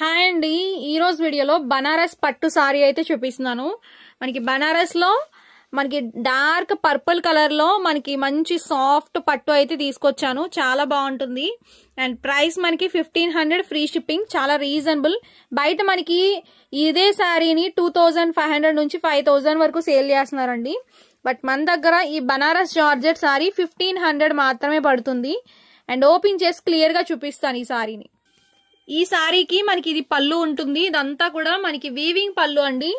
hi అండి ఈరోజు వీడియోలో బనారస్ పట్టు సారీ అయితే చూపిస్తున్నాను మనకి బనారస్లో మనకి డార్క్ పర్పుల్ కలర్లో మనకి మంచి సాఫ్ట్ పట్టు అయితే తీసుకొచ్చాను చాలా బాగుంటుంది అండ్ ప్రైస్ మనకి ఫిఫ్టీన్ హండ్రెడ్ ఫ్రీ షిప్పింగ్ చాలా రీజనబుల్ బయట మనకి ఇదే శారీని టూ నుంచి ఫైవ్ వరకు సేల్ చేస్తున్నారండి బట్ మన దగ్గర ఈ Banaras georgette sari fifteen hundred మాత్రమే పడుతుంది అండ్ ఓపెన్ చేసి క్లియర్గా చూపిస్తాను ఈ శారీని ఈ శారీకి మనకి ఇది పళ్ళు ఉంటుంది ఇదంతా కూడా మనకి వీవింగ్ పళ్ళు అండి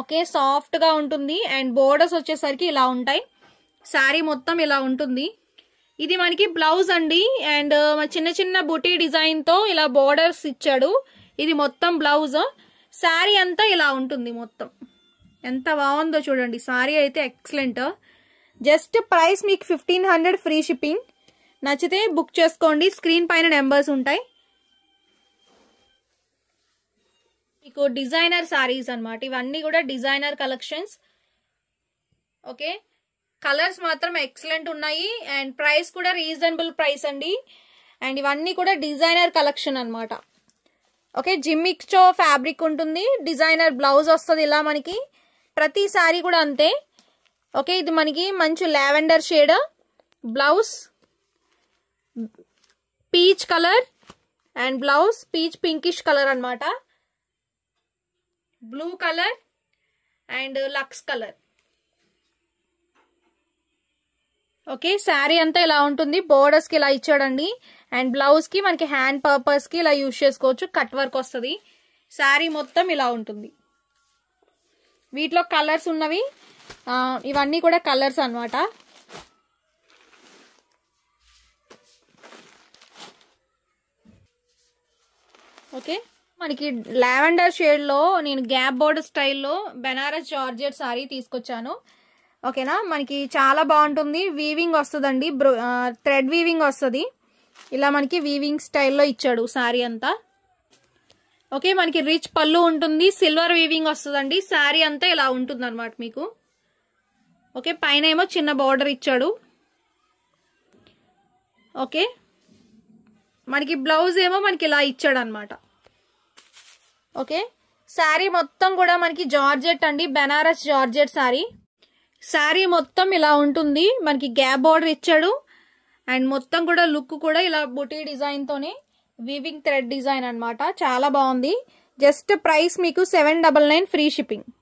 ఓకే సాఫ్ట్గా ఉంటుంది అండ్ బోర్డర్స్ వచ్చేసరికి ఇలా ఉంటాయి శారీ మొత్తం ఇలా ఉంటుంది ఇది మనకి బ్లౌజ్ అండి అండ్ uh, చిన్న చిన్న బుటీ డిజైన్తో ఇలా బోర్డర్స్ ఇచ్చాడు ఇది మొత్తం బ్లౌజ్ శారీ అంతా ఇలా ఉంటుంది మొత్తం ఎంత బాగుందో చూడండి శారీ అయితే ఎక్సలెంట్ జస్ట్ ప్రైస్ మీకు ఫిఫ్టీన్ హండ్రెడ్ ఫ్రీ షిప్పింగ్ నచ్చితే బుక్ చేసుకోండి స్క్రీన్ పైన నెంబర్స్ ఉంటాయి మీకు డిజైనర్ శారీస్ అనమాట ఇవన్నీ కూడా డిజైనర్ కలెక్షన్స్ ఓకే కలర్స్ మాత్రం ఎక్సలెంట్ ఉన్నాయి అండ్ ప్రైస్ కూడా రీజనబుల్ ప్రైస్ అండి అండ్ ఇవన్నీ కూడా డిజైనర్ కలెక్షన్ అనమాట ఓకే జిమ్మిక్చో ఫ్యాబ్రిక్ ఉంటుంది డిజైనర్ బ్లౌజ్ వస్తుంది ఇలా మనకి ప్రతి శారీ కూడా అంతే ఓకే ఇది మనకి మంచి lavender shade blouse peach colour and blouse peach pinkish colour అనమాట బ్లూ కలర్ అండ్ లక్స్ కలర్ ఓకే శారీ అంతా ఇలా ఉంటుంది బోర్డర్స్ కి ఇలా ఇచ్చాడండి అండ్ బ్లౌజ్ కి మనకి హ్యాండ్ పర్పస్ కి ఇలా యూజ్ చేసుకోవచ్చు కట్ వర్క్ వస్తుంది శారీ మొత్తం ఇలా ఉంటుంది వీటిలో కలర్స్ ఉన్నవి ఇవన్నీ కూడా కలర్స్ అనమాట ఓకే మనకి లావెండర్ షేడ్లో నేను గ్యాప్ బోర్డర్ స్టైల్లో బెనారస్ జార్జెట్ సారీ తీసుకొచ్చాను ఓకేనా మనకి చాలా బాగుంటుంది వీవింగ్ వస్తుందండి థ్రెడ్ వీవింగ్ వస్తుంది ఇలా మనకి వీవింగ్ స్టైల్లో ఇచ్చాడు శారీ అంతా ఓకే మనకి రిచ్ పళ్ళు ఉంటుంది సిల్వర్ వీవింగ్ వస్తుందండి శారీ అంతా ఇలా ఉంటుంది అనమాట మీకు ఓకే పైన ఏమో చిన్న బార్డర్ ఇచ్చాడు ఓకే మనకి బ్లౌజ్ ఏమో మనకి ఇలా ఇచ్చాడు అనమాట ఓకే శారీ మొత్తం కూడా మనకి జార్జెట్ అండి బెనారస్ జార్జెట్ శారీ శారీ మొత్తం ఇలా ఉంటుంది మనకి గ్యాప్ బార్డర్ ఇచ్చాడు అండ్ మొత్తం కూడా లుక్ కూడా ఇలా బుటీ డిజైన్తోనే వీవింగ్ థ్రెడ్ డిజైన్ అనమాట చాలా బాగుంది జస్ట్ ప్రైస్ మీకు seven double nine free shipping